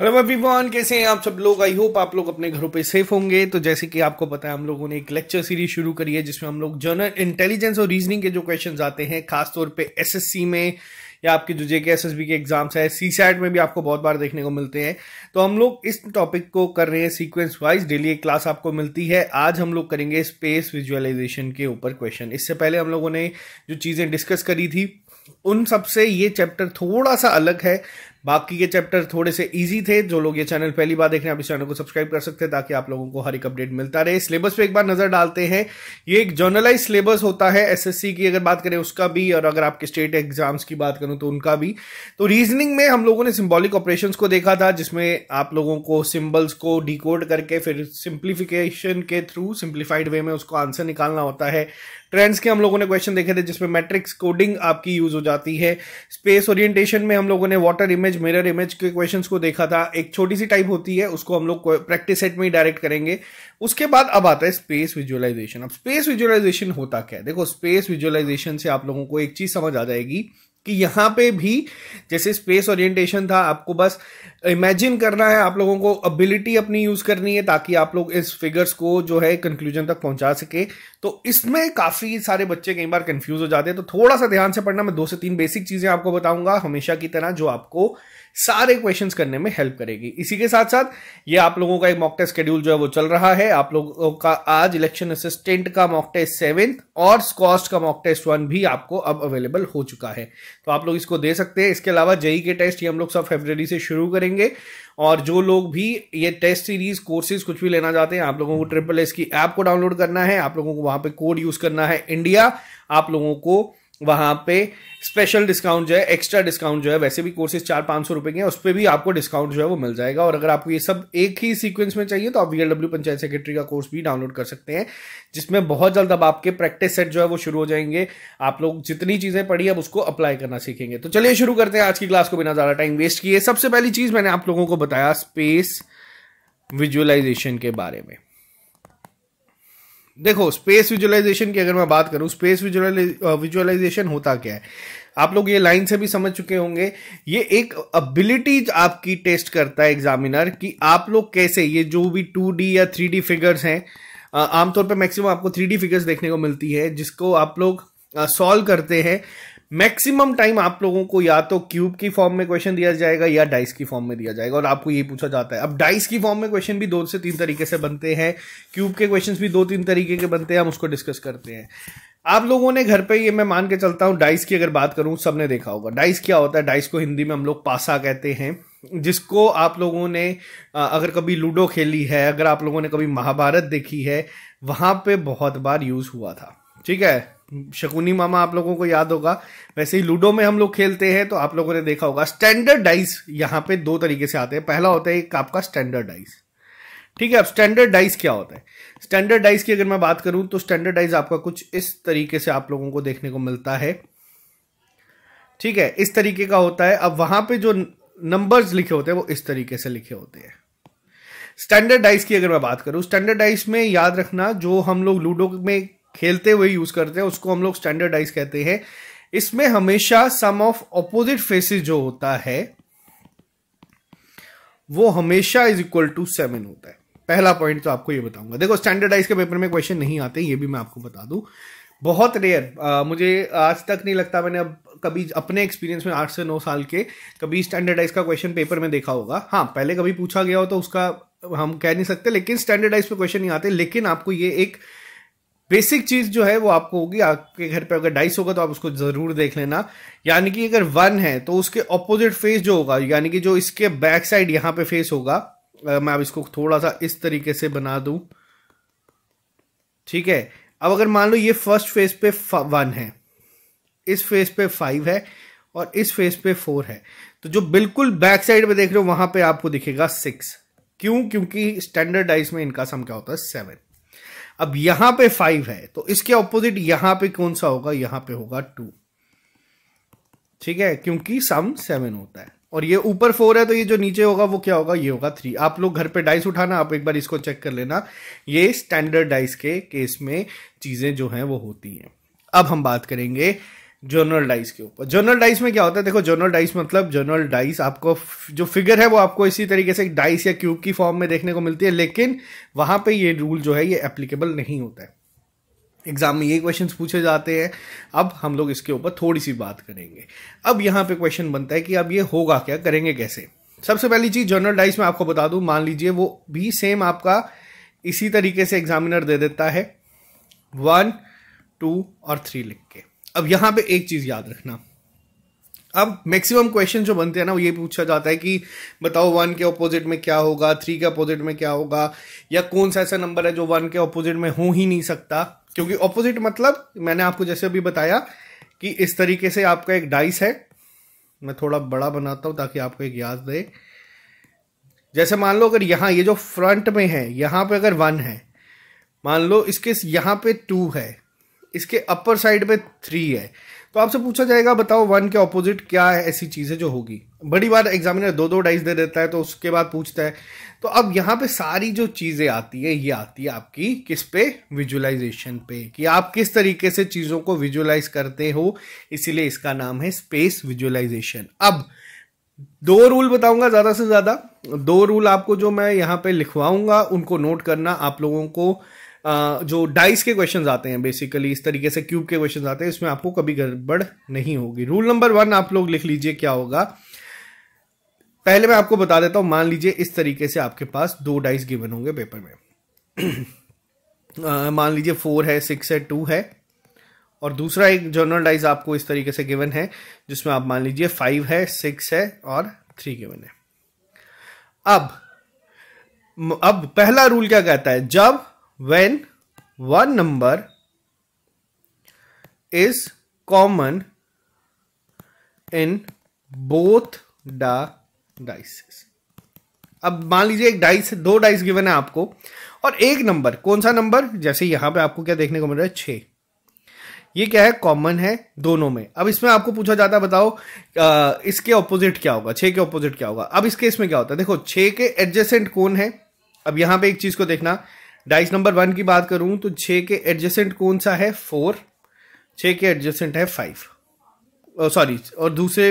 hello everyone कैसे हैं आप सब लोग आई होप आप लोग अपने घरों पे सेफ होंगे तो जैसे कि आपको पता है हम लोगों ने एक लेक्चर सीरीज शुरू करी है जिसमें हम लोग जनरल इंटेलिजेंस और रीजनिंग के जो क्वेश्चन आते हैं खासतौर पे एसएससी में या आपके जो जेके एस के एग्जाम्स है सी सैट में भी आपको बहुत बार देखने को मिलते हैं तो हम लोग इस टॉपिक को कर रहे हैं सीक्वेंस वाइज डेली एक क्लास आपको मिलती है आज हम लोग करेंगे स्पेस विजुअलाइजेशन के ऊपर क्वेश्चन इससे पहले हम लोगों ने जो चीज़ें डिस्कस करी थी उन सब से ये चैप्टर थोड़ा सा अलग है बाकी के चैप्टर थोड़े से इजी थे जो लोग ये चैनल पहली बार देख रहे हैं आप इस चैनल को सब्सक्राइब कर सकते हैं ताकि आप लोगों को हर एक अपडेट मिलता रहे सिलेबस पे एक बार नजर डालते हैं ये एक जर्नलाइज सिलेबस होता है एसएससी की अगर बात करें उसका भी और अगर आपके स्टेट एग्जाम्स की बात करूं तो उनका भी तो रीजनिंग में हम लोगों ने सिम्बॉलिक ऑपरेशन को देखा था जिसमें आप लोगों को सिम्बल्स को डिकोड करके फिर सिंप्लीफिकेशन के थ्रू सिंप्लीफाइड वे में उसको आंसर निकालना होता है ट्रेंड्स के हम लोगों ने क्वेश्चन देखे थे जिसमें मैट्रिक्स कोडिंग आपकी यूज हो जाती आती है स्पेस ओरिएंटेशन में हम लोगों ने वाटर इमेज मिरर इमेज के क्वेश्चंस को देखा था एक छोटी सी टाइप होती है उसको हम लोग प्रैक्टिस सेट में ही डायरेक्ट करेंगे उसके बाद अब आता है स्पेस विजुअलाइजेशन अब स्पेस विजुअलाइजेशन होता क्या है देखो स्पेस विजुअलाइजेशन से आप लोगों को एक चीज समझ आ जाएगी कि यहां पे भी जैसे स्पेस ओरिएंटेशन था आपको बस इमेजिन करना है आप लोगों को एबिलिटी अपनी यूज करनी है ताकि आप लोग इस फिगर्स को जो है कंक्लूजन तक पहुंचा सके तो इसमें काफी सारे बच्चे कई बार कंफ्यूज हो जाते हैं तो थोड़ा सा ध्यान से पढ़ना मैं दो से तीन बेसिक चीजें आपको बताऊंगा हमेशा की तरह जो आपको सारे क्वेश्चंस करने में हेल्प करेगी इसी के साथ साथ ये आप लोगों का एक मॉक टेस्ट शेड्यूल जो है वो चल रहा है आप लोगों का आज इलेक्शन असिस्टेंट का मॉक टेस्ट सेवेंथ और स्कॉस्ट का मॉक टेस्ट वन भी आपको अब अवेलेबल हो चुका है तो आप लोग इसको दे सकते हैं इसके अलावा जेई के टेस्ट ये हम लोग सब फेब्रवरी से शुरू करेंगे और जो लोग भी ये टेस्ट सीरीज कोर्सेज कुछ भी लेना चाहते हैं आप लोगों को ट्रिपल एस की ऐप को डाउनलोड करना है आप लोगों को वहां पे कोड यूज करना है इंडिया आप लोगों को वहाँ पे स्पेशल डिस्काउंट जो है एक्स्ट्रा डिस्काउंट जो है वैसे भी कोर्सेज चार पाँच सौ रुपए के हैं उस पर भी आपको डिस्काउंट जो है वो मिल जाएगा और अगर आपको ये सब एक ही सीक्वेंस में चाहिए तो आप वीएलडब्ल्यू पंचायत सेक्रेटरी का कोर्स भी डाउनलोड कर सकते हैं जिसमें बहुत जल्द अब आपके प्रैक्टिस सेट जो है वो शुरू हो जाएंगे आप लोग जितनी चीज़ें पढ़ी अब उसको अप्लाई करना सीखेंगे तो चलिए शुरू करते हैं आज की क्लास को बिना ज़्यादा टाइम वेस्ट किए सबसे पहली चीज़ मैंने आप लोगों को बताया स्पेस विजुअलाइजेशन के बारे में देखो स्पेस विजुअलाइजेशन की अगर मैं बात करूं स्पेस विजुअलाइजेशन uh, होता क्या है आप लोग ये लाइन से भी समझ चुके होंगे ये एक अबिलिटीज आपकी टेस्ट करता है एग्जामिनर कि आप लोग कैसे ये जो भी टू या थ्री फिगर्स हैं uh, आमतौर पर मैक्सिमम आपको थ्री फिगर्स देखने को मिलती है जिसको आप लोग सॉल्व uh, करते हैं मैक्सिमम टाइम आप लोगों को या तो क्यूब की फॉर्म में क्वेश्चन दिया जाएगा या डाइस की फॉर्म में दिया जाएगा और आपको ये पूछा जाता है अब डाइस की फॉर्म में क्वेश्चन भी दो से तीन तरीके से बनते हैं क्यूब के क्वेश्चन भी दो तीन तरीके के बनते हैं हम उसको डिस्कस करते हैं आप लोगों ने घर पे ये मैं मान के चलता हूँ डाइस की अगर बात करूँ सबने देखा होगा डाइस क्या होता है डाइस को हिंदी में हम लोग पासा कहते हैं जिसको आप लोगों ने अगर कभी लूडो खेली है अगर आप लोगों ने कभी महाभारत देखी है वहाँ पे बहुत बार यूज़ हुआ था ठीक है शकुनी मामा आप लोगों को याद होगा वैसे ही लूडो में हम लोग खेलते हैं तो आप लोगों ने देखा होगा स्टैंडर्ड डाइस यहां पे दो तरीके से आते हैं पहला होता है एक आपका स्टैंडर्ड डाइस ठीक है अब स्टैंडर्ड डाइस क्या होता है स्टैंडर्ड डाइस की अगर मैं बात करूं तो स्टैंडर्ड डाइस आपका कुछ इस तरीके से आप लोगों को देखने को मिलता है ठीक है इस तरीके का होता है अब वहां पे जो नंबर्स लिखे होते हैं वो इस तरीके से लिखे होते हैं स्टैंडर्ड डाइस की अगर मैं बात करूं स्टैंडर्ड डाइस में याद रखना जो हम लोग लूडो में खेलते हुए यूज करते हैं उसको हम लोग स्टैंडर्डाइज कहते हैं इसमें हमेशा सम ऑफ ऑपोजिट फेसेस जो होता है वो हमेशा इज इक्वल टू सेवन होता है पहला पॉइंट तो आपको ये बताऊंगा देखो स्टैंडर्डाइज के पेपर में क्वेश्चन नहीं आते ये भी मैं आपको बता दूं बहुत रेयर मुझे आज तक नहीं लगता मैंने अब कभी अपने एक्सपीरियंस में आठ से नौ साल के कभी स्टैंडर्डाइज का क्वेश्चन पेपर में देखा होगा हाँ पहले कभी पूछा गया हो तो उसका हम कह नहीं सकते लेकिन स्टैंडर्डाइज पे क्वेश्चन नहीं आते लेकिन आपको ये एक बेसिक चीज जो है वो आपको होगी आपके घर पे अगर डाइस होगा तो आप उसको जरूर देख लेना यानी कि अगर वन है तो उसके ऑपोजिट फेस जो होगा यानी कि जो इसके बैक साइड यहां पे फेस होगा मैं अब इसको थोड़ा सा इस तरीके से बना दू ठीक है अब अगर मान लो ये फर्स्ट फेस पे वन है इस फेस पे फाइव है और इस फेस पे फोर है तो जो बिल्कुल बैक साइड पे देख रहे हो वहां पे आपको दिखेगा सिक्स क्यों क्योंकि स्टैंडर्ड डाइस में इनका सम क्या होता है सेवन अब यहां पे फाइव है तो इसके ऑपोजिट यहां पे कौन सा होगा यहां पे होगा टू ठीक है क्योंकि सम सेवन होता है और ये ऊपर फोर है तो ये जो नीचे होगा वो क्या होगा ये होगा थ्री आप लोग घर पे डाइस उठाना आप एक बार इसको चेक कर लेना ये स्टैंडर्ड डाइस के केस में चीजें जो हैं वो होती हैं अब हम बात करेंगे जर्नल डाइस के ऊपर जर्नल डाइस में क्या होता है देखो जर्नल डाइस मतलब जर्नल डाइस आपको जो फिगर है वो आपको इसी तरीके से डाइस या क्यूब की फॉर्म में देखने को मिलती है लेकिन वहां पे ये रूल जो है ये एप्लीकेबल नहीं होता है एग्जाम में ये क्वेश्चंस पूछे जाते हैं अब हम लोग इसके ऊपर थोड़ी सी बात करेंगे अब यहाँ पे क्वेश्चन बनता है कि अब ये होगा क्या करेंगे कैसे सबसे पहली चीज़ जर्नल डाइस में आपको बता दू मान लीजिए वो भी सेम आपका इसी तरीके से एग्जामिनर दे देता है वन टू और थ्री लिख अब यहां पे एक चीज़ याद रखना अब मैक्सिमम क्वेश्चन जो बनते हैं ना वो ये पूछा जाता है कि बताओ वन के ऑपोजिट में क्या होगा थ्री के ऑपोजिट में क्या होगा या कौन सा ऐसा नंबर है जो वन के ऑपोजिट में हो ही नहीं सकता क्योंकि ऑपोजिट मतलब मैंने आपको जैसे अभी बताया कि इस तरीके से आपका एक डाइस है मैं थोड़ा बड़ा बनाता हूं ताकि आपको एक याद रहे जैसे मान लो अगर यहां ये जो फ्रंट में है यहां पे अगर वन है मान लो इसके यहां पे टू है इसके अपर साइड में थ्री है तो आपसे पूछा जाएगा बताओ वन के ऑपोजिट क्या है ऐसी चीज़ें जो होगी बड़ी बार एग्जामिनर दो दो डाइस दे देता है तो उसके बाद पूछता है तो अब यहाँ पे सारी जो चीज़ें आती है ये आती है आपकी किस पे विजुअलाइजेशन पे कि आप किस तरीके से चीज़ों को विजुअलाइज करते हो इसीलिए इसका नाम है स्पेस विजुअलाइजेशन अब दो रूल बताऊंगा ज़्यादा से ज़्यादा दो रूल आपको जो मैं यहाँ पे लिखवाऊंगा उनको नोट करना आप लोगों को जो डाइस के क्वेश्चन आते हैं बेसिकली इस तरीके से क्यूब के क्वेश्चन आते हैं इसमें आपको कभी गड़बड़ नहीं होगी रूल नंबर वन आप लोग लिख लीजिए क्या होगा पहले मैं आपको बता देता हूं मान लीजिए इस तरीके से आपके पास दो डाइस गिवन होंगे पेपर में मान लीजिए फोर है सिक्स है टू है और दूसरा एक जर्नल डाइस आपको इस तरीके से गिवन है जिसमें आप मान लीजिए फाइव है सिक्स है और थ्री गिवन है अब अब पहला रूल क्या कहता है जब when one number is common in both the dices अब मान लीजिए एक डाइस दो डाइस गिवन है आपको और एक नंबर कौन सा नंबर जैसे यहां पे आपको क्या देखने को मिल रहा है छे ये क्या है कॉमन है दोनों में अब इसमें आपको पूछा जाता है बताओ आ, इसके ऑपोजिट क्या होगा छे के ऑपोजिट क्या होगा अब इस केस में क्या होता है देखो छे के एडजेसेंट कौन है अब यहां पे एक चीज को देखना डाइस नंबर वन की बात करूं तो छ के एडजेसेंट कौन सा है फोर छ के एडजेसेंट है फाइव सॉरी oh, और दूसरे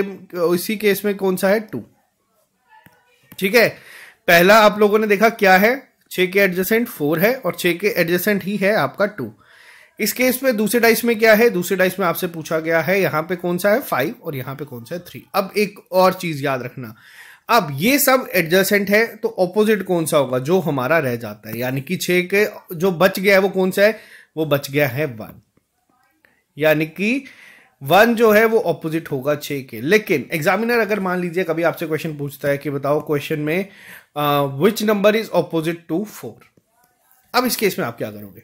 इसी केस में कौन सा है टू ठीक है पहला आप लोगों ने देखा क्या है छ के एडजेसेंट फोर है और छ के एडजेसेंट ही है आपका टू इस केस में दूसरे डाइस में क्या है दूसरे डाइस में आपसे पूछा गया है यहां पे कौन सा है फाइव और यहां पे कौन सा है थ्री अब एक और चीज याद रखना अब ये सब एडजस्टेंट है तो ऑपोजिट कौन सा होगा जो हमारा रह जाता है यानी कि छे के जो बच गया है वो कौन सा है वो बच गया है वन यानी कि वन जो है वो ऑपोजिट होगा छ के लेकिन एग्जामिनर अगर मान लीजिए कभी आपसे क्वेश्चन पूछता है कि बताओ क्वेश्चन में which number is opposite to four अब इस केस में आप क्या करोगे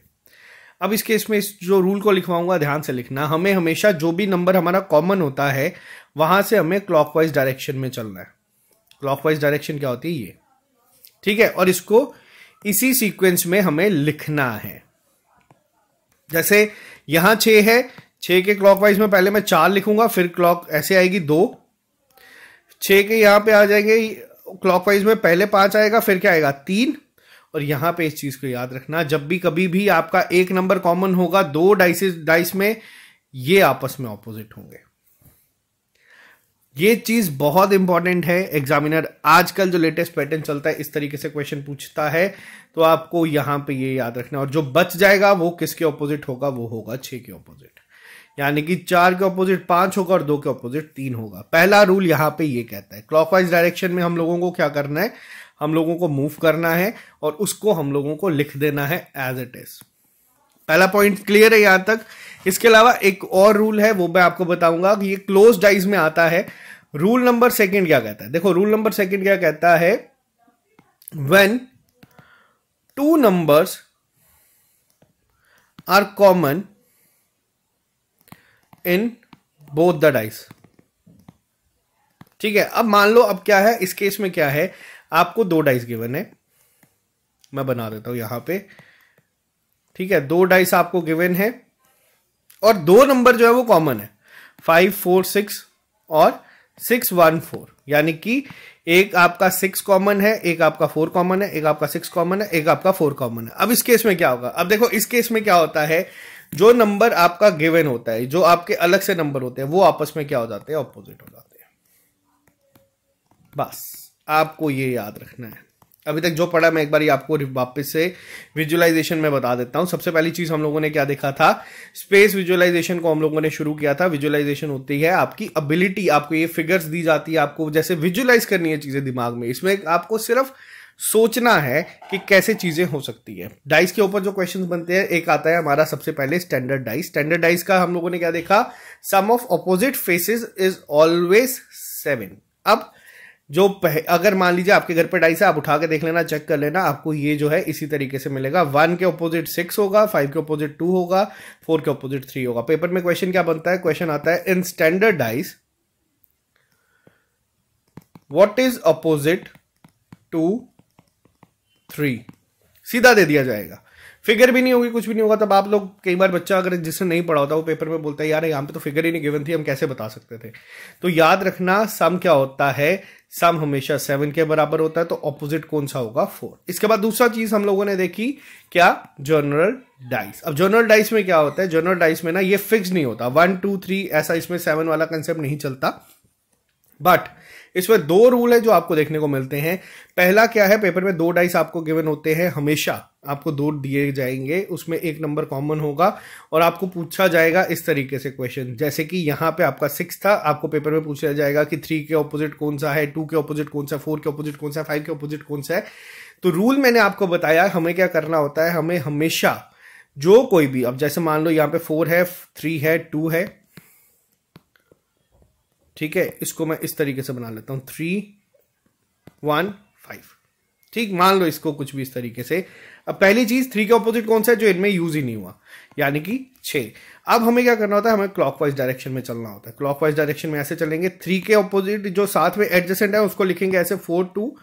अब इस केस में इस जो रूल को लिखवाऊंगा ध्यान से लिखना हमें हमेशा जो भी नंबर हमारा कॉमन होता है वहां से हमें क्लॉकवाइज डायरेक्शन में चलना है क्लॉकवाइज डायरेक्शन क्या होती है ये ठीक है और इसको इसी सीक्वेंस में हमें लिखना है जैसे यहां छ है छ के क्लॉकवाइज में पहले मैं चार लिखूंगा फिर क्लॉक ऐसे आएगी दो छ के यहां पे आ जाएंगे क्लॉकवाइज में पहले पांच आएगा फिर क्या आएगा तीन और यहां पे इस चीज को याद रखना जब भी कभी भी आपका एक नंबर कॉमन होगा दो डाइस डाइस में ये आपस में ऑपोजिट होंगे ये चीज बहुत इंपॉर्टेंट है एग्जामिनर आजकल जो लेटेस्ट पैटर्न चलता है इस तरीके से क्वेश्चन पूछता है तो आपको यहां पे ये याद रखना और जो बच जाएगा वो किसके ऑपोजिट होगा वो होगा छह के ऑपोजिट यानी कि चार के ऑपोजिट पांच होगा और दो के ऑपोजिट तीन होगा पहला रूल यहां पे ये कहता है क्लॉकवाइज डायरेक्शन में हम लोगों को क्या करना है हम लोगों को मूव करना है और उसको हम लोगों को लिख देना है एज इट इज पहला पॉइंट क्लियर है यहां तक इसके अलावा एक और रूल है वो मैं आपको बताऊंगा कि ये क्लोज डाइज में आता है रूल नंबर सेकंड क्या कहता है देखो रूल नंबर सेकंड क्या कहता है when two numbers are common in both the dice ठीक है अब मान लो अब क्या है इस केस में क्या है आपको दो डाइस गिवन है मैं बना देता हूं यहां पे ठीक है दो डाइस आपको गिवन है और दो नंबर जो है वो कॉमन है फाइव फोर सिक्स और सिक्स वन फोर यानी कि एक आपका सिक्स कॉमन है एक आपका फोर कॉमन है एक आपका सिक्स कॉमन है एक आपका फोर कॉमन है अब इस केस में क्या होगा अब देखो इस केस में क्या होता है जो नंबर आपका गिवन होता है जो आपके अलग से नंबर होते हैं वो आपस में क्या हो जाते हैं ऑपोजिट हो जाते हैं बस आपको ये याद रखना है अभी तक जो पढ़ा मैं एक बार आपको वापस से विजुअलाइजेशन में बता देता हूँ सबसे पहली चीज हम लोगों ने क्या देखा था स्पेस विजुअलाइजेशन को हम लोगों ने शुरू किया था विजुअलाइजेशन होती है आपकी अबिलिटी आपको ये फिगर्स दी जाती है आपको जैसे विजुअलाइज करनी है चीजें दिमाग में इसमें आपको सिर्फ सोचना है कि कैसे चीजें हो सकती है डाइस के ऊपर जो क्वेश्चन बनते हैं एक आता है हमारा सबसे पहले स्टैंडर्ड डाइस स्टैंडर्ड डाइस का हम लोगों ने क्या देखा sum of opposite faces is always seven अब जो पह, अगर मान लीजिए आपके घर पे डाइस है आप उठा के देख लेना चेक कर लेना आपको ये जो है इसी तरीके से मिलेगा वन के ऑपोजिट सिक्स होगा फाइव के ऑपोजिट टू होगा फोर के ऑपोजिट थ्री होगा पेपर में क्वेश्चन क्या बनता है क्वेश्चन आता है in standard dice what is opposite to three सीधा दे दिया जाएगा फिगर भी नहीं होगी कुछ भी नहीं होगा तब आप लोग कई बार बच्चा अगर जिसने नहीं पढ़ा होता वो पेपर में बोलता है यार यहाँ पे तो फिगर ही नहीं गिवन थी हम कैसे बता सकते थे तो याद रखना सम क्या होता है सम हमेशा सेवन के बराबर होता है तो ऑपोजिट कौन सा होगा फोर इसके बाद दूसरा चीज हम लोगों ने देखी क्या जनरल डाइस अब जनरल डाइस में क्या होता है जनरल डाइस में ना ये फिक्स नहीं होता वन टू थ्री ऐसा इसमें सेवन वाला कंसेप्ट नहीं चलता बट इसमें दो रूल है जो आपको देखने को मिलते हैं पहला क्या है पेपर में दो डाइस आपको गिवन होते हैं हमेशा आपको दो दिए जाएंगे उसमें एक नंबर कॉमन होगा और आपको पूछा जाएगा इस तरीके से क्वेश्चन जैसे कि यहाँ पे आपका सिक्स था आपको पेपर में पूछा जाएगा कि थ्री के ऑपोजिट कौन सा है टू के ऑपोजिट कौन सा फोर के ऑपोजिट कौन सा फाइव के ऑपोजिट कौन सा है तो रूल मैंने आपको बताया हमें क्या करना होता है हमें हमेशा जो कोई भी अब जैसे मान लो यहाँ पे फोर है थ्री है टू है ठीक है इसको मैं इस तरीके से बना लेता हूँ थ्री वन फाइव ठीक मान लो इसको कुछ भी इस तरीके से अब पहली चीज थ्री के ऑपोजिट कौन सा है जो इनमें यूज ही नहीं हुआ यानी कि छः अब हमें क्या करना होता है हमें क्लॉकवाइज डायरेक्शन में चलना होता है क्लॉकवाइज डायरेक्शन में ऐसे चलेंगे थ्री के ऑपोजिट जो साथ में एडजस्टेंट है उसको लिखेंगे ऐसे फोर टू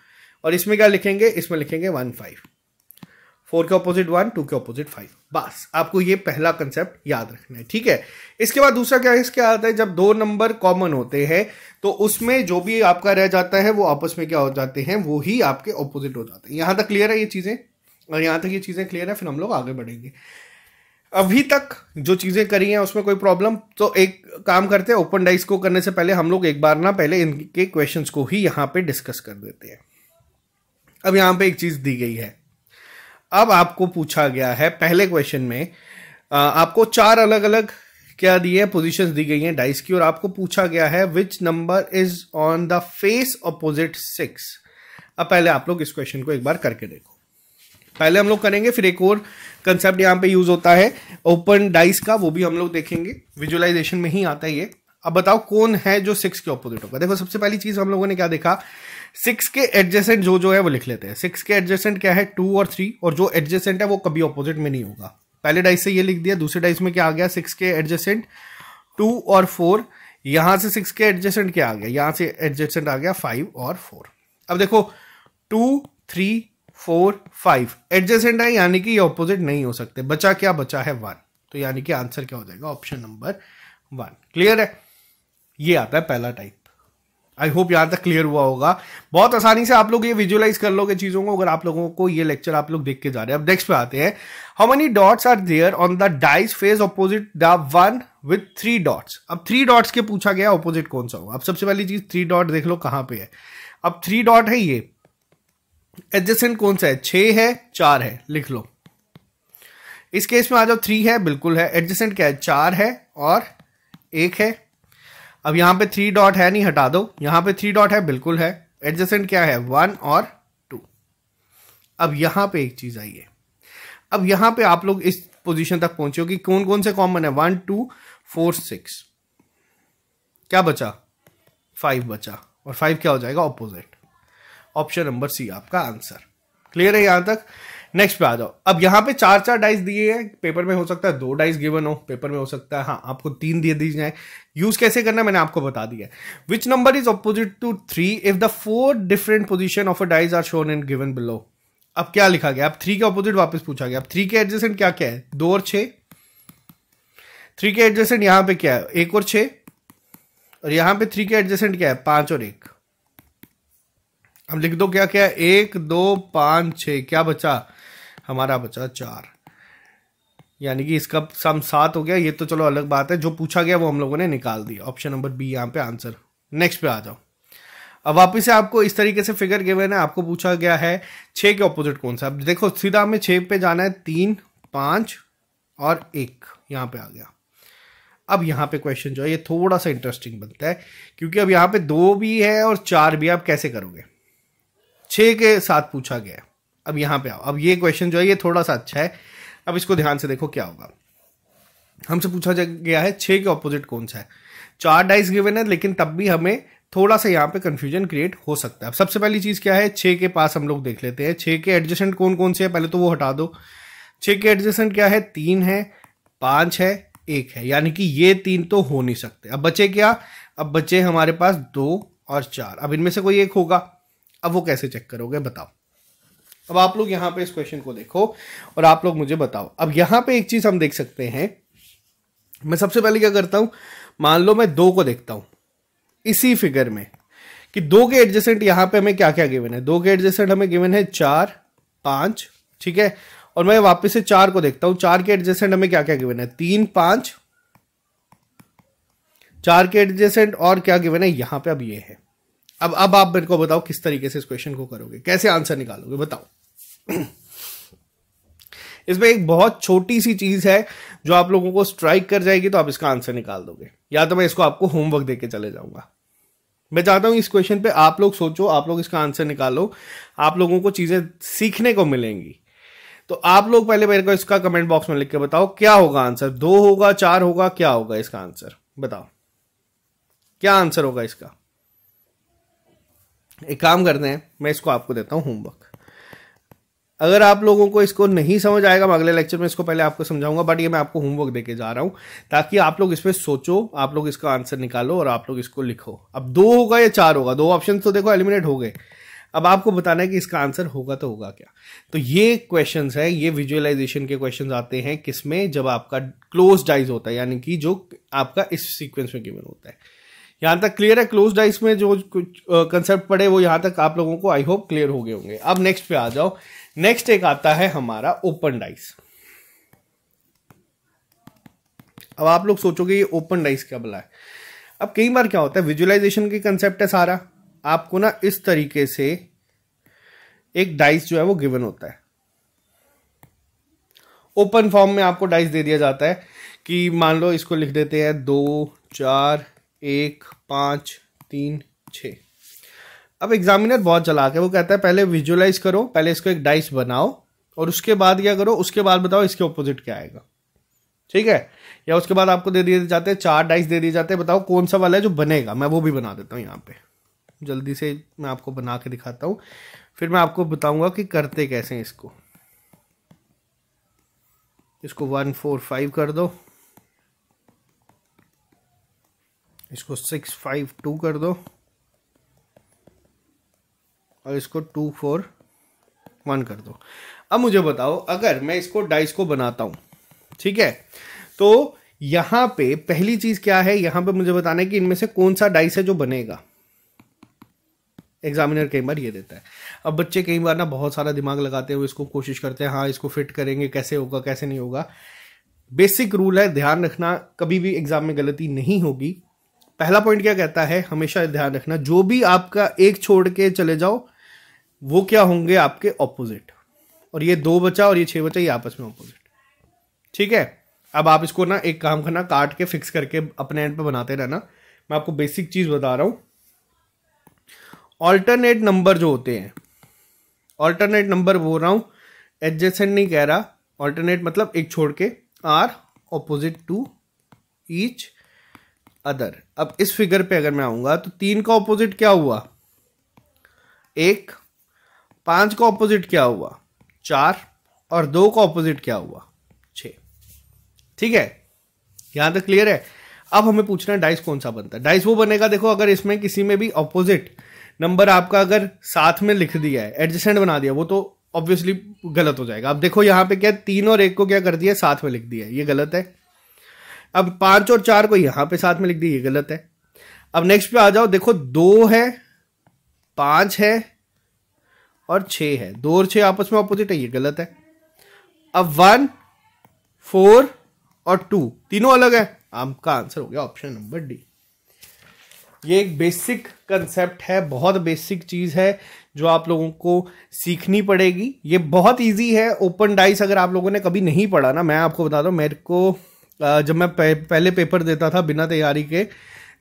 और इसमें क्या लिखेंगे इसमें लिखेंगे वन फाइव फोर के ऑपोजिट वन टू के ऑपोजिट फाइव बस आपको ये पहला कंसेप्ट याद रखना है ठीक है इसके बाद दूसरा क्या है इसके आता है जब दो नंबर कॉमन होते हैं तो उसमें जो भी आपका रह जाता है वो आपस में क्या हो जाते हैं वो ही आपके ऑपोजिट हो जाते हैं यहां तक क्लियर है ये चीज़ें और यहां तक ये चीज़ें क्लियर है फिर हम लोग आगे बढ़ेंगे अभी तक जो चीज़ें करी हैं उसमें कोई प्रॉब्लम तो एक काम करते हैं ओपन डाइस को करने से पहले हम लोग एक बार ना पहले इनके क्वेश्चंस को ही यहाँ पे डिस्कस कर देते हैं अब यहां पे एक चीज़ दी गई है अब आपको पूछा गया है पहले क्वेश्चन में आपको चार अलग अलग क्या दी है पोजिशन दी गई हैं डाइस की और आपको पूछा गया है which number is on the face opposite six अब पहले आप लोग इस क्वेश्चन को एक बार करके देखो पहले हम लोग करेंगे फिर एक और कंसेप्ट यहाँ पे यूज होता है ओपन डाइस का वो भी हम लोग देखेंगे विजुअलाइजेशन में ही आता है ये अब बताओ कौन है जो सिक्स के ऑपोजिट होगा देखो सबसे पहली चीज हम लोगों ने क्या देखा सिक्स के एडजेसेंट जो जो है वो लिख लेते हैं सिक्स के एडजेसेंट क्या है टू और थ्री और जो एडजेसेंट है वो कभी ऑपोजिट में नहीं होगा पहले डाइस से ये लिख दिया दूसरे डाइस में क्या आ गया सिक्स के एडजेसेंट टू और फोर यहां से सिक्स के एडजेसेंट क्या आ गया यहां से एडजेसेंट आ गया फाइव और फोर अब देखो two three four five adjacent है यानी कि ये ऑपोजिट नहीं हो सकते बचा क्या बचा है वन तो यानी कि आंसर क्या हो जाएगा ऑप्शन नंबर वन क्लियर है ये आता है पहला टाइप आई होप यहाँ तक क्लियर हुआ होगा बहुत आसानी से आप लोग ये विजुअलाइज कर लोगे चीज़ों को अगर आप लोगों को ये लेक्चर आप लोग देख के जा रहे हैं अब नेक्स्ट पे आते हैं how many dots are there on the dice face opposite the one with three dots अब थ्री डॉट्स के पूछा गया ऑपोजिट कौन सा हो अब सबसे पहली चीज थ्री डॉट देख लो कहाँ पे है अब थ्री डॉट है ये एडजेसेंट कौन सा है छ है चार है लिख लो इस केस में आ जाओ थ्री है बिल्कुल है एडजेसेंट क्या है चार है और एक है अब यहां पे थ्री डॉट है नहीं हटा दो यहाँ पे थ्री डॉट है बिल्कुल है एडजस्टेंट क्या है वन और टू अब यहां पे एक चीज़ आई है अब यहां पे आप लोग इस पोजीशन तक पहुंचे हो कि कौन कौन से कॉमन है वन टू फोर सिक्स क्या बचा फाइव बचा और फाइव क्या हो जाएगा ऑपोजिट ऑप्शन नंबर सी आपका आंसर क्लियर है यहां तक नेक्स्ट पे आ जाओ अब यहाँ पे चार चार डाइस दिए हैं पेपर में हो सकता है दो डाइस गिवन हो पेपर में हो सकता है हाँ आपको तीन दिए दी जाए यूज कैसे करना मैंने आपको बता दिया which number is opposite to three if the four different position of a dice are shown and given below अब क्या लिखा गया अब थ्री के ऑपोजिट वापस पूछा गया अब थ्री के एडजस्टेंट क्या क्या है दो और छ थ्री के एडजस्टेंट यहां पे क्या है एक और छ और यहां पे थ्री के एडजस्टेंट क्या है पांच और एक हम लिख दो क्या क्या है एक दो पांच छ क्या बचा हमारा बचा चार यानी कि इसका सम सात हो गया ये तो चलो अलग बात है जो पूछा गया वो हम लोगों ने निकाल दिया ऑप्शन नंबर बी यहाँ पे आंसर नेक्स्ट पे आ जाओ अब वापस से आपको इस तरीके से फिगर गिवन है आपको पूछा गया है छः के ऑपोजिट कौन सा अब देखो सीधा हमें छः पे जाना है तीन पाँच और एक यहाँ पे आ गया अब यहाँ पे क्वेश्चन जो है ये थोड़ा सा इंटरेस्टिंग बनता है क्योंकि अब यहाँ पे दो भी है और चार भी आप कैसे करोगे छः के साथ पूछा गया है अब यहां पे आओ अब ये क्वेश्चन जो है ये थोड़ा सा अच्छा है अब इसको ध्यान से देखो क्या होगा हमसे पूछा गया है छः के ऑपोजिट कौन सा है चार डाइस गिवन है लेकिन तब भी हमें थोड़ा सा यहाँ पे कन्फ्यूजन क्रिएट हो सकता है अब सबसे पहली चीज़ क्या है छे के पास हम लोग देख लेते हैं छे के एडजस्टेंट कौन कौन से है पहले तो वो हटा दो छः के एडजस्टेंट क्या है तीन है पांच है एक है यानी कि ये तीन तो हो नहीं सकते अब बचे क्या अब बचे हमारे पास दो और चार अब इनमें से कोई एक होगा अब वो कैसे चेक करोगे बताओ अब आप लोग यहां पे इस क्वेश्चन को देखो और आप लोग मुझे बताओ अब यहां पे एक चीज़ हम देख सकते हैं मैं सबसे पहले क्या करता हूं मान लो मैं दो को देखता हूं इसी फिगर में कि दो के एडजेसेंट यहां पे हमें क्या क्या गिवन है दो के एडजेसेंट हमें गिवन है चार पांच ठीक है और मैं वापिस से चार को देखता हूँ चार के एडजेसेंट हमें क्या क्या गिवन है तीन पांच चार के एडजेसेंट और क्या गिवन है यहां पे अब ये है अब अब आप मेरे को बताओ किस तरीके से इस क्वेश्चन को करोगे कैसे आंसर निकालोगे बताओ इसमें एक बहुत छोटी सी चीज है जो आप लोगों को स्ट्राइक कर जाएगी तो आप इसका आंसर निकाल दोगे या तो मैं इसको आपको होमवर्क देके चले जाऊंगा मैं चाहता हूं इस क्वेश्चन पे आप लोग सोचो आप लोग इसका आंसर निकालो आप लोगों को चीजें सीखने को मिलेंगी तो आप लोग पहले मेरे को इसका कमेंट बॉक्स में लिख के बताओ क्या होगा आंसर दो होगा चार होगा क्या होगा इसका आंसर बताओ क्या आंसर होगा इसका एक काम करते हैं मैं इसको आपको देता हूं होमवर्क अगर आप लोगों को इसको नहीं समझ आएगा मैं अगले लेक्चर में इसको पहले आपको समझाऊंगा बट ये मैं आपको होमवर्क देके जा रहा हूँ ताकि आप लोग इसमें सोचो आप लोग इसका आंसर निकालो और आप लोग इसको लिखो अब दो होगा या चार होगा दो ऑप्शन तो देखो एलिमिनेट हो गए अब आपको बताना है कि इसका आंसर होगा तो होगा क्या तो ये क्वेश्चन है ये विजुअलाइजेशन के क्वेश्चन आते हैं किसमें जब आपका क्लोज डाइज होता है यानी कि जो आपका इस सीक्वेंस में गिवन होता है यहाँ तक क्लियर है क्लोज डाइस में जो कुछ कंसेप्ट पड़े वो यहां तक आप लोगों को आई होप क्लियर हो गए होंगे अब नेक्स्ट पे आ जाओ नेक्स्ट एक आता है हमारा ओपन डाइस अब आप लोग सोचोगे ये ओपन डाइस क्या बोला है अब कई बार क्या होता है विजुअलाइजेशन की कंसेप्ट है सारा आपको ना इस तरीके से एक डाइस जो है वो गिवन होता है ओपन फॉर्म में आपको डाइस दे दिया जाता है कि मान लो इसको लिख देते हैं दो चार एक पांच तीन छ अब एग्जामिनर बहुत चला के वो कहता है पहले विजुअलाइज करो पहले इसको एक डाइस बनाओ और उसके बाद क्या करो उसके बाद बताओ इसके ऑपोजिट क्या आएगा ठीक है या उसके बाद आपको दे दिए जाते हैं चार डाइस दे दिए जाते हैं बताओ कौन सा वाला है जो बनेगा मैं वो भी बना देता हूँ यहाँ पे जल्दी से मैं आपको बना के दिखाता हूँ फिर मैं आपको बताऊँगा कि करते कैसे हैं इसको इसको वन फोर फाइव कर दो इसको सिक्स फाइव टू कर दो और इसको टू फोर वन कर दो अब मुझे बताओ अगर मैं इसको डाइस को बनाता हूँ ठीक है तो यहां पे पहली चीज क्या है यहां पे मुझे बताना है कि इनमें से कौन सा डाइस है जो बनेगा एग्जामिनर कई बार ये देता है अब बच्चे कई बार ना बहुत सारा दिमाग लगाते हुए इसको कोशिश करते हैं हाँ इसको फिट करेंगे कैसे होगा कैसे नहीं होगा बेसिक रूल है ध्यान रखना कभी भी एग्जाम में गलती नहीं होगी पहला पॉइंट क्या कहता है हमेशा ध्यान रखना जो भी आपका एक छोड़ के चले जाओ वो क्या होंगे आपके ऑपोजिट और ये दो बचा और ये छह बचा ये आपस में ऑपोजिट ठीक है अब आप इसको ना एक काम करना काट के फिक्स करके अपने एंड पे बनाते रहना मैं आपको बेसिक चीज़ बता रहा हूं ऑल्टरनेट नंबर जो होते हैं ऑल्टरनेट नंबर बोल रहा हूं एडजेसेंट नहीं कह रहा ऑल्टरनेट मतलब एक छोड़ के are opposite to each other अब इस फिगर पे अगर मैं आऊंगा तो तीन का ऑपोजिट क्या हुआ एक पांच का ऑपोजिट क्या हुआ चार और दो का ऑपोजिट क्या हुआ छ ठीक है यहां तक क्लियर है अब हमें पूछना है डाइस कौन सा बनता है डाइस वो बनेगा देखो अगर इसमें किसी में भी ऑपोजिट नंबर आपका अगर साथ में लिख दिया है एडजस्टेंट बना दिया वो तो ऑब्वियसली गलत हो जाएगा अब देखो यहां पे क्या तीन और एक को क्या कर दिया साथ में लिख दिया ये गलत है अब पांच और चार को यहां पे साथ में लिख दिया ये गलत है अब नेक्स्ट पे आ जाओ देखो दो है पांच है और छ है दो और छ आपस में अपोजिट है ये गलत है अब वन फोर और टू तीनों अलग है आपका आंसर हो गया ऑप्शन नंबर डी ये एक बेसिक कंसेप्ट है बहुत बेसिक चीज़ है जो आप लोगों को सीखनी पड़ेगी ये बहुत इजी है ओपन डाइस अगर आप लोगों ने कभी नहीं पढ़ा ना मैं आपको बता दू मेरे को जब मैं पहले पेपर देता था बिना तैयारी के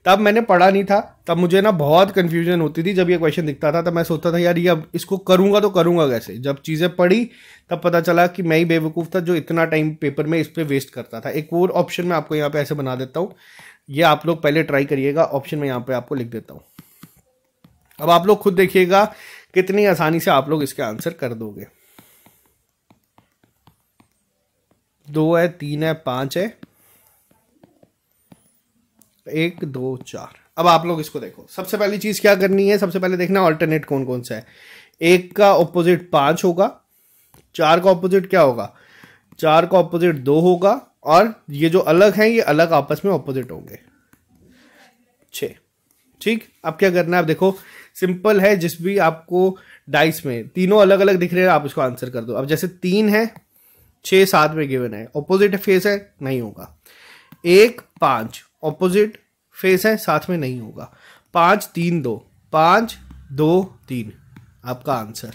तब मैंने पढ़ा नहीं था तब मुझे ना बहुत कन्फ्यूजन होती थी जब ये क्वेश्चन दिखता था तब मैं सोचता था यार ये अब इसको करूँगा तो करूँगा कैसे जब चीज़ें पढ़ी तब पता चला कि मैं ही बेवकूफ़ था जो इतना टाइम पेपर में इस पर वेस्ट करता था एक और ऑप्शन मैं आपको यहाँ पर ऐसे बना देता हूँ ये आप लोग पहले ट्राई करिएगा ऑप्शन में यहाँ पर आपको लिख देता हूँ अब आप लोग खुद देखिएगा कितनी आसानी से आप लोग इसके आंसर कर दोगे दो है तीन है पांच है एक दो चार अब आप लोग इसको देखो सबसे पहली चीज क्या करनी है सबसे पहले देखना ऑल्टरनेट कौन कौन सा है एक का ऑपोजिट पांच होगा चार का ऑपोजिट क्या होगा चार का ऑपोजिट दो होगा और ये जो अलग हैं ये अलग आपस में ऑपोजिट होंगे छ ठीक अब क्या करना है आप देखो सिंपल है जिस भी आपको डाइस में तीनों अलग अलग दिख रहे हैं आप उसको आंसर कर दो अब जैसे तीन है छः सात में गिवन है ऑपोजिट फेस है नहीं होगा एक पाँच ऑपोजिट फेस है साथ में नहीं होगा पांच तीन दो पांच दो तीन आपका आंसर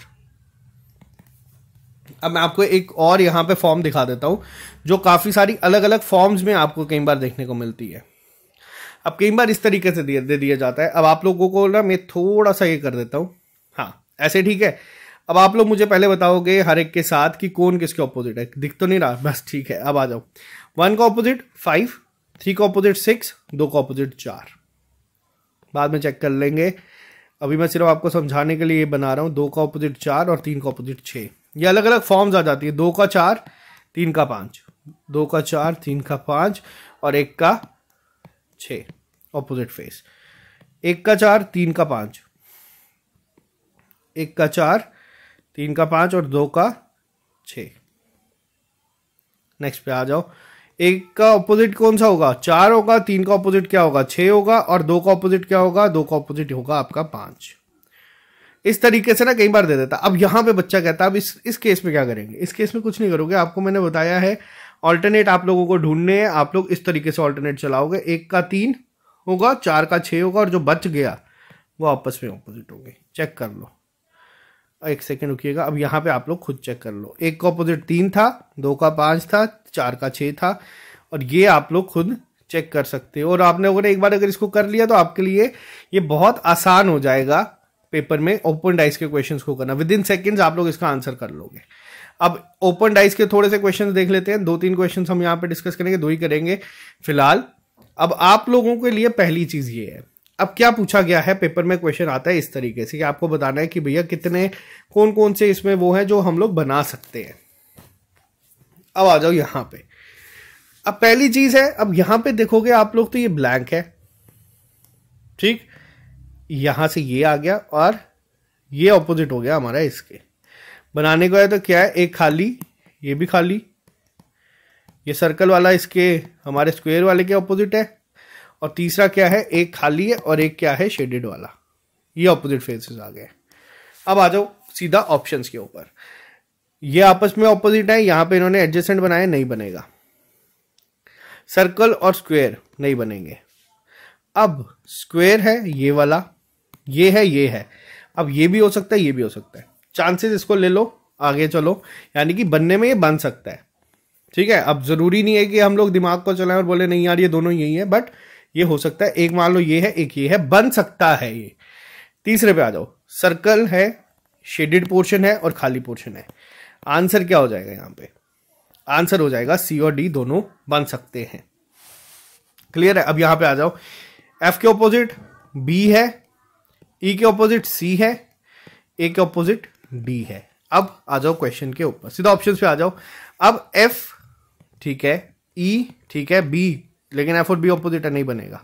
अब मैं आपको एक और यहां पे फॉर्म दिखा देता हूं जो काफ़ी सारी अलग अलग फॉर्म्स में आपको कई बार देखने को मिलती है अब कई बार इस तरीके से दे दिया जाता है अब आप लोगों को ना मैं थोड़ा सा ये कर देता हूं हाँ ऐसे ठीक है अब आप लोग मुझे पहले बताओगे हर एक के साथ कि कौन किसके ऑपोजिट है दिख तो नहीं रहा बस ठीक है अब आ जाओ वन का ऑपोजिट फाइव थ्री का ऑपोजिट सिक्स दो का ऑपोजिट चार बाद में चेक कर लेंगे अभी मैं सिर्फ आपको समझाने के लिए बना रहा हूँ दो का ऑपोजिट चार और तीन का ऑपोजिट छः ये अलग अलग फॉर्म्स आ जाती है दो का चार तीन का पाँच दो का चार तीन का पाँच और एक का छ ऑपोजिट फेस एक का चार तीन का पाँच एक का चार तीन का पाँच और दो का छ नेक्स्ट पे आ जाओ एक का ऑपोजिट कौन सा होगा चार होगा तीन का ऑपोजिट क्या होगा छः होगा और दो का ऑपोजिट क्या होगा दो का ऑपोजिट होगा आपका पाँच इस तरीके से ना कई बार दे देता अब यहाँ पे बच्चा कहता है अब इस इस केस में क्या करेंगे इस केस में कुछ नहीं करोगे आपको मैंने बताया है ऑल्टरनेट आप लोगों को ढूंढने हैं आप लोग इस तरीके से ऑल्टरनेट चलाओगे एक का तीन होगा चार का छह होगा और जो बच गया वो आपस में ऑपोजिट होंगे चेक कर लो एक सेकेंड रुकिएगा अब यहाँ पे आप लोग खुद चेक कर लो एक का अपोजिट तीन था दो का पाँच था चार का छः था और ये आप लोग खुद चेक कर सकते हो और आपने अगर एक बार अगर इसको कर लिया तो आपके लिए ये बहुत आसान हो जाएगा पेपर में ओपन डाइस के क्वेश्चंस को करना विद इन सेकेंड्स आप लोग इसका आंसर कर लोगे अब ओपन डाइस के थोड़े से क्वेश्चंस देख लेते हैं दो तीन क्वेश्चंस हम यहाँ पे डिस्कस करेंगे दो ही करेंगे फिलहाल अब आप लोगों के लिए पहली चीज़ ये है अब क्या पूछा गया है पेपर में क्वेश्चन आता है इस तरीके से कि आपको बताना है कि भैया कितने कौन कौन से इसमें वो हैं जो हम लोग बना सकते हैं अब आ जाओ यहां पे अब पहली चीज़ है अब यहां पे देखोगे आप लोग तो ये ब्लैंक है ठीक यहां से ये आ गया और ये ऑपोजिट हो गया हमारा इसके बनाने को है तो क्या है एक खाली ये भी खाली ये सर्कल वाला इसके हमारे स्क्वायर वाले के ऑपोजिट है और तीसरा क्या है एक खाली है और एक क्या है शेडेड वाला ये ऑपोजिट फेसेस आ गए अब आ जाओ सीधा ऑप्शन के ऊपर ये आपस में ऑपोजिट है यहां पे इन्होंने एडजस्टेंट बनाया नहीं बनेगा सर्कल और स्क्वेयर नहीं बनेंगे अब स्क्वेयर है ये वाला ये है ये है अब ये भी हो सकता है ये भी हो सकता है चांसेस इसको ले लो आगे चलो यानी कि बनने में ये बन सकता है ठीक है अब जरूरी नहीं है कि हम लोग दिमाग को चलाएं और बोले नहीं यार ये दोनों यही है बट ये हो सकता है एक मान लो ये है एक ये है बन सकता है ये तीसरे पे आ जाओ सर्कल है शेडेड पोर्शन है और खाली पोर्शन है आंसर क्या हो जाएगा यहां पे आंसर हो जाएगा सी और डी दोनों बन सकते हैं क्लियर है अब यहां पे आ जाओ एफ के ऑपोजिट बी है ई e के ऑपोजिट सी है ए के ऑपोजिट डी है अब आ जाओ क्वेश्चन के ऊपर सीधा ऑप्शन पे आ जाओ अब एफ ठीक है ई e, ठीक है बी लेकिन एफ और बी ऑपोजिट नहीं बनेगा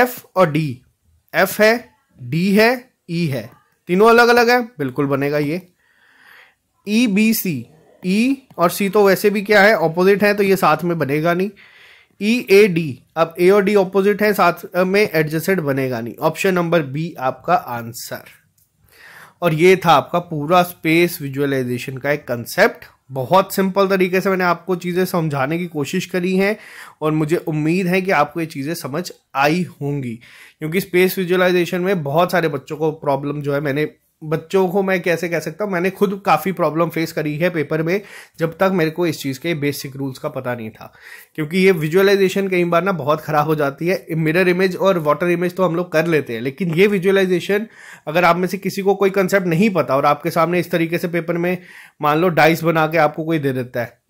एफ और डी एफ है डी है ई e है तीनों अलग अलग है बिल्कुल बनेगा ये ई बी सी ई और सी तो वैसे भी क्या है ऑपोजिट है तो ये साथ में बनेगा नहीं ई ए डी अब ए और डी ऑपोजिट है साथ में एडजस्टेड बनेगा नहीं ऑप्शन नंबर बी आपका आंसर और ये था आपका पूरा स्पेस विजुअलाइजेशन का एक कंसेप्ट बहुत सिंपल तरीके से मैंने आपको चीज़ें समझाने की कोशिश करी हैं और मुझे उम्मीद है कि आपको ये चीज़ें समझ आई होंगी क्योंकि स्पेस विजुअलाइजेशन में बहुत सारे बच्चों को प्रॉब्लम जो है मैंने बच्चों को मैं कैसे कह सकता हूँ मैंने खुद काफ़ी प्रॉब्लम फेस करी है पेपर में जब तक मेरे को इस चीज़ के बेसिक रूल्स का पता नहीं था क्योंकि ये विजुअलाइजेशन कई बार ना बहुत ख़राब हो जाती है मिरर इमेज और वाटर इमेज तो हम लोग कर लेते हैं लेकिन ये विजुअलाइजेशन अगर आप में से किसी को कोई कंसेप्ट नहीं पता और आपके सामने इस तरीके से पेपर में मान लो डाइस बना के आपको कोई दे देता है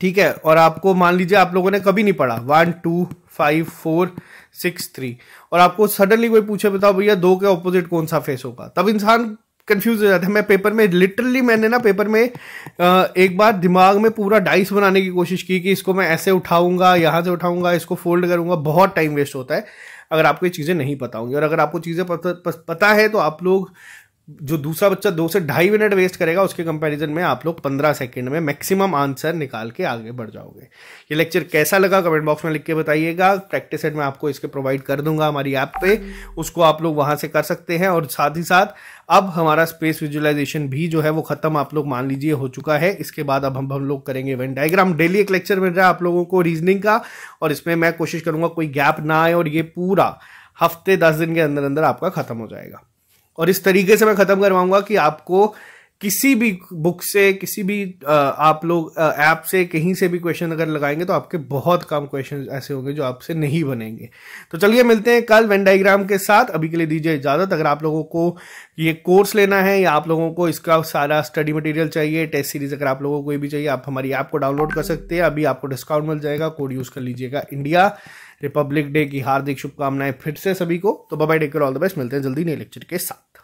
ठीक है और आपको मान लीजिए आप लोगों ने कभी नहीं पढ़ा one two five four six three और आपको सडनली कोई पूछे बताओ भैया दो के ऑपोजिट कौन सा फेस होगा तब इंसान कंफ्यूज हो जाता है मैं पेपर में लिटरली मैंने ना पेपर में एक बार दिमाग में पूरा डाइस बनाने की कोशिश की कि इसको मैं ऐसे उठाऊंगा यहाँ से उठाऊंगा इसको फोल्ड करूंगा बहुत टाइम वेस्ट होता है अगर आपको ये चीज़ें नहीं पता होंगी और अगर आपको चीज़ें पता, पता है तो आप लोग जो दूसरा बच्चा दो से ढाई मिनट वेस्ट करेगा उसके कंपैरिजन में आप लोग पंद्रह सेकंड में मैक्सिमम आंसर निकाल के आगे बढ़ जाओगे ये लेक्चर कैसा लगा कमेंट बॉक्स में लिख के बताइएगा प्रैक्टिस सेट मैं आपको इसके प्रोवाइड कर दूंगा हमारी ऐप पे उसको आप लोग वहां से कर सकते हैं और साथ ही साथ अब हमारा स्पेस विजुअलाइजेशन भी जो है वो खत्म आप लोग मान लीजिए हो चुका है इसके बाद अब हम हम लोग करेंगे इवेंट डायग्राम डेली एक लेक्चर मिल रहा है आप लोगों को रीजनिंग का और इसमें मैं कोशिश करूंगा कोई गैप ना आए और ये पूरा हफ्ते दस दिन के अंदर अंदर आपका खत्म हो जाएगा और इस तरीके से मैं ख़त्म करवाऊंगा कि आपको किसी भी बुक से किसी भी आप लोग ऐप से कहीं से भी क्वेश्चन अगर लगाएंगे तो आपके बहुत कम क्वेश्चन ऐसे होंगे जो आपसे नहीं बनेंगे तो चलिए मिलते हैं कल वेन डाइग्राम के साथ अभी के लिए दीजिए इजाज़त अगर आप लोगों को ये कोर्स लेना है या आप लोगों को इसका सारा स्टडी मटेरियल चाहिए टेस्ट सीरीज अगर आप लोगों को भी चाहिए आप हमारी ऐप को डाउनलोड कर सकते हैं अभी आपको डिस्काउंट मिल जाएगा कोड यूज़ कर लीजिएगा इंडिया रिपब्लिक डे की हार्दिक शुभकामनाएं फिर से सभी को तो bye take all the best मिलते हैं जल्दी नए लेक्चर के साथ